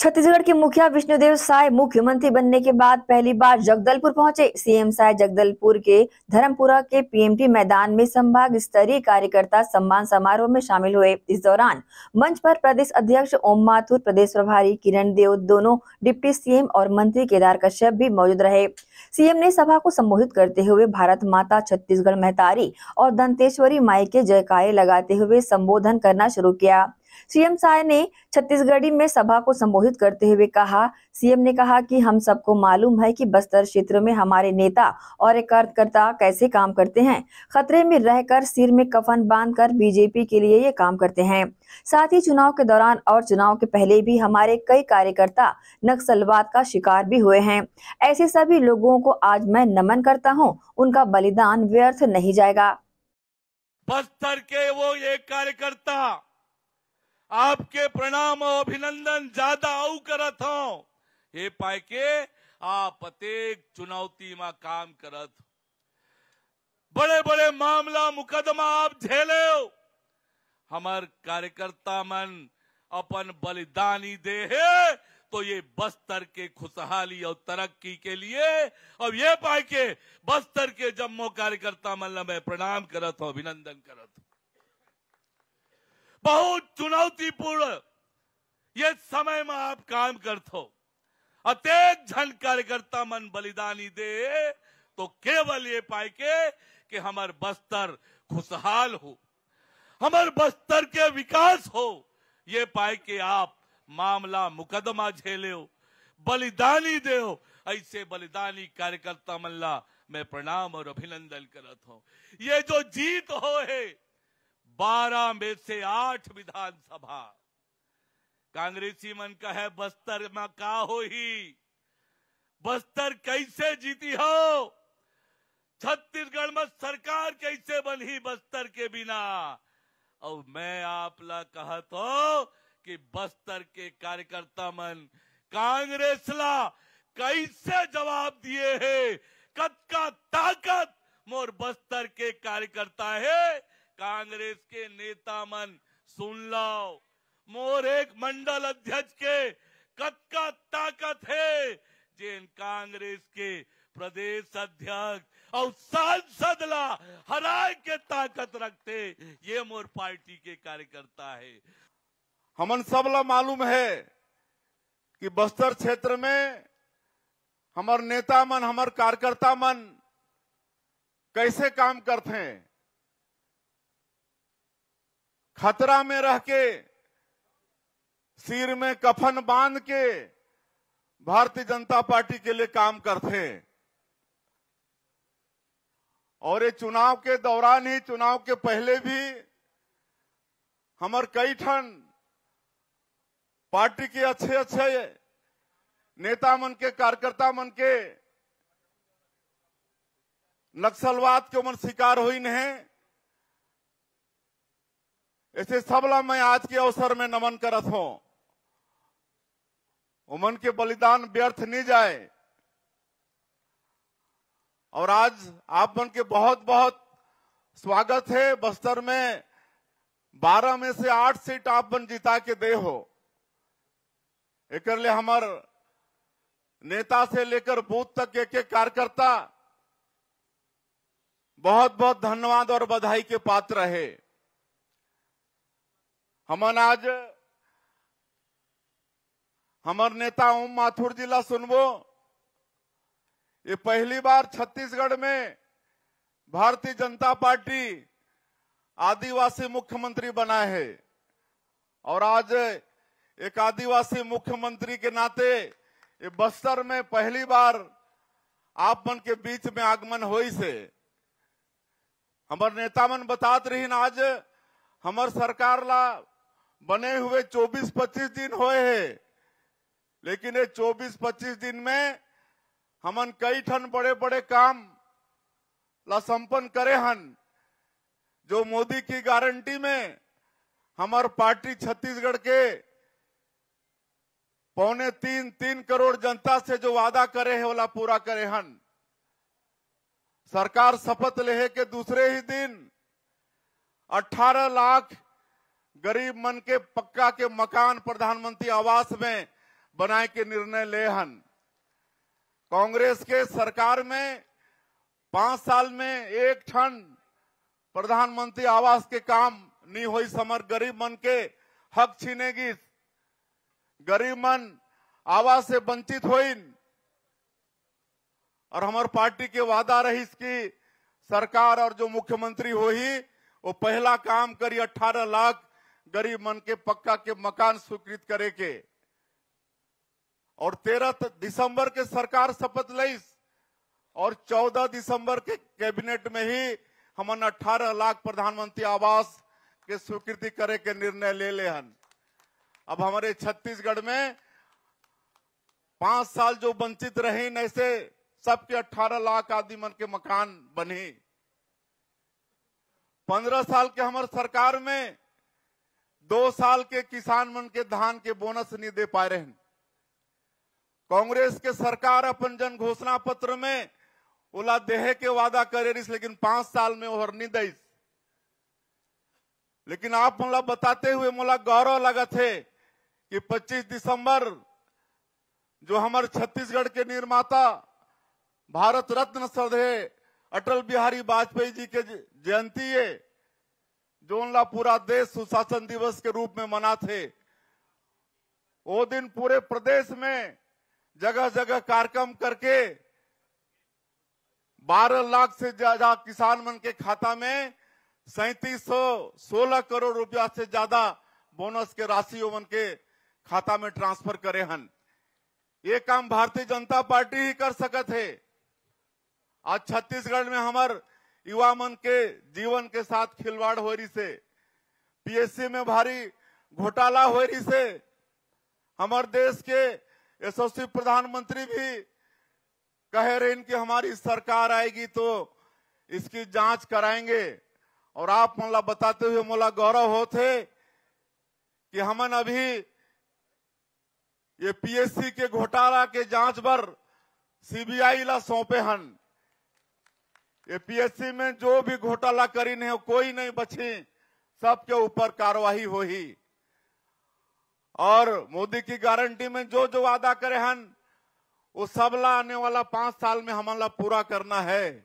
छत्तीसगढ़ के मुखिया विष्णुदेव साय मुख्यमंत्री बनने के बाद पहली बार जगदलपुर पहुंचे सीएम साय जगदलपुर के धर्मपुरा के पीएमटी मैदान में संभाग स्तरीय कार्यकर्ता सम्मान समारोह में शामिल हुए इस दौरान मंच पर प्रदेश अध्यक्ष ओम माथुर प्रदेश प्रभारी किरण देव दोनों डिप्टी सीएम और मंत्री केदार कश्यप भी मौजूद रहे सीएम ने सभा को संबोधित करते हुए भारत माता छत्तीसगढ़ महतारी और दंतेश्वरी माई के जयकारे लगाते हुए संबोधन करना शुरू किया सीएम शाह ने छत्तीसगढ़ी में सभा को संबोधित करते हुए कहा सीएम ने कहा कि हम सबको मालूम है कि बस्तर क्षेत्र में हमारे नेता और कार्यकर्ता कैसे काम करते हैं खतरे में रहकर सिर में कफन बांधकर बीजेपी के लिए ये काम करते हैं साथ ही चुनाव के दौरान और चुनाव के पहले भी हमारे कई कार्यकर्ता नक्सलवाद का शिकार भी हुए हैं ऐसे सभी लोगों को आज मैं नमन करता हूँ उनका बलिदान व्यर्थ नहीं जाएगा बस्तर के वो एक कार्यकर्ता आपके प्रणाम और अभिनंदन ज्यादा आऊ करत ये पाए के आप प्रत्येक चुनौती में काम करत बड़े बड़े मामला मुकदमा आप झेले हमार कार्यकर्ता मन अपन बलिदानी दे है तो ये बस्तर के खुशहाली और तरक्की के लिए अब ये पाए के बस्तर के जम्मू कार्यकर्ता मन मैं प्रणाम करत हूँ अभिनंदन करत हूँ बहुत चुनौतीपूर्ण ये समय में आप काम करते हो अत्येक जन कार्यकर्ता मन बलिदानी दे तो केवल ये पाए के के हमार बस्तर खुशहाल हो हमार बस्तर के विकास हो ये पाए के आप मामला मुकदमा झेले हो बलिदानी दे हो ऐसे बलिदानी कार्यकर्ता मल्ला मैं प्रणाम और अभिनंदन करता हूँ ये जो जीत हो है बारह में से आठ विधानसभा कांग्रेसी मन का है बस्तर में का हो ही बस्तर कैसे जीती हो छत्तीसगढ़ में सरकार कैसे बनी बस्तर के बिना और मैं आप ला कहा तो कि बस्तर के कार्यकर्ता मन कांग्रेस ला कैसे जवाब दिए है कत का ताकत मोर बस्तर के कार्यकर्ता है कांग्रेस के नेता मन सुन लाओ मोर एक मंडल अध्यक्ष के कत का ताकत है जिन कांग्रेस के प्रदेश अध्यक्ष और सांसद ला हराए के ताकत रखते ये मोर पार्टी के कार्यकर्ता है हमन सब ला मालूम है कि बस्तर क्षेत्र में हमार नेता मन हमार कार्यकर्ता मन कैसे काम करते हैं खतरा में रह के सिर में कफन बांध के भारतीय जनता पार्टी के लिए काम करते और ये चुनाव के दौरान ही चुनाव के पहले भी हमारे कई ठन पार्टी के अच्छे अच्छे नेता मन के कार्यकर्ता मन के नक्सलवाद के मन शिकार हुई नहीं ऐसे सबला मैं आज के अवसर में नमन करत हूं उमन के बलिदान व्यर्थ नहीं जाए और आज आप मन के बहुत बहुत स्वागत है बस्तर में बारह में से आठ सीट आप मन जिता के दे हो एक हमार नेता से लेकर बूथ तक एक एक कार्यकर्ता बहुत बहुत धन्यवाद और बधाई के पात्र है हमन आज हमार नेता ओम माथुर जी ला सुनबो ये पहली बार छत्तीसगढ़ में भारतीय जनता पार्टी आदिवासी मुख्यमंत्री बना है और आज एक आदिवासी मुख्यमंत्री के नाते ये बस्तर में पहली बार आप मन के बीच में आगमन हुई से हमार नेता मन बतात रही आज हमार सरकार ला बने हुए 24-25 दिन होए हैं लेकिन ये 24-25 दिन में हमन कई ठन बड़े बड़े काम ला संपन्न करे हन जो मोदी की गारंटी में हमार पार्टी छत्तीसगढ़ के पौने तीन तीन करोड़ जनता से जो वादा करे है वाला पूरा करे हन सरकार शपथ लेहे के दूसरे ही दिन 18 लाख गरीब मन के पक्का के मकान प्रधानमंत्री आवास में बनाए के निर्णय ले हन कांग्रेस के सरकार में पांच साल में एक ठन प्रधानमंत्री आवास के काम नहीं हुई समर गरीब मन के हक छीनेगी गरीब मन आवास से वंचित हुई और हमारे पार्टी के वादा रही कि सरकार और जो मुख्यमंत्री हो ही वो पहला काम करी 18 लाख गरीब मन के पक्का के मकान स्वीकृत करे के और तेरह दिसंबर के सरकार शपथ लई और चौदह दिसंबर के कैबिनेट में ही हम अठारह लाख प्रधानमंत्री आवास के स्वीकृति करे के निर्णय ले ले हन अब हमारे छत्तीसगढ़ में पांच साल जो वंचित रहे ऐसे सबके अठारह लाख आदमी मन के मकान बने पंद्रह साल के हमारे सरकार में दो साल के किसान मन के धान के बोनस नहीं दे पा रहे कांग्रेस के सरकार अपन जन घोषणा पत्र में ओला देहे के वादा करे रही लेकिन पांच साल में ओहर नहीं दईस लेकिन आप मोला बताते हुए मोला गौरव लगा थे कि 25 दिसंबर जो हमारे छत्तीसगढ़ के निर्माता भारत रत्न सदे अटल बिहारी वाजपेयी जी के जयंती है जोनला पूरा देश सुशासन दिवस के रूप में मना थे वो दिन पूरे प्रदेश में जगह जगह कार्यक्रम करके 12 लाख से ज्यादा किसान मन के खाता में सैतीस सो, करोड़ रुपया से ज्यादा बोनस के राशि मन के खाता में ट्रांसफर करे हन ये काम भारतीय जनता पार्टी ही कर सकते है आज छत्तीसगढ़ में हमारे युवा मन के जीवन के साथ खिलवाड़ हो रही से पीएससी में भारी घोटाला हो रही से हमारे देश के यशस्वी प्रधानमंत्री भी कह रहे कि हमारी सरकार आएगी तो इसकी जांच कराएंगे और आप मोला बताते हुए मोला गौरव होते कि हमन अभी ये पीएससी के घोटाला के जांच पर सीबीआई ला सौंपे हन एपीएससी में जो भी घोटाला करी नहीं कोई नहीं बची सबके ऊपर कार्रवाई हो ही और मोदी की गारंटी में जो जो वादा करे हन वो सबला आने वाला पांच साल में हमारा पूरा करना है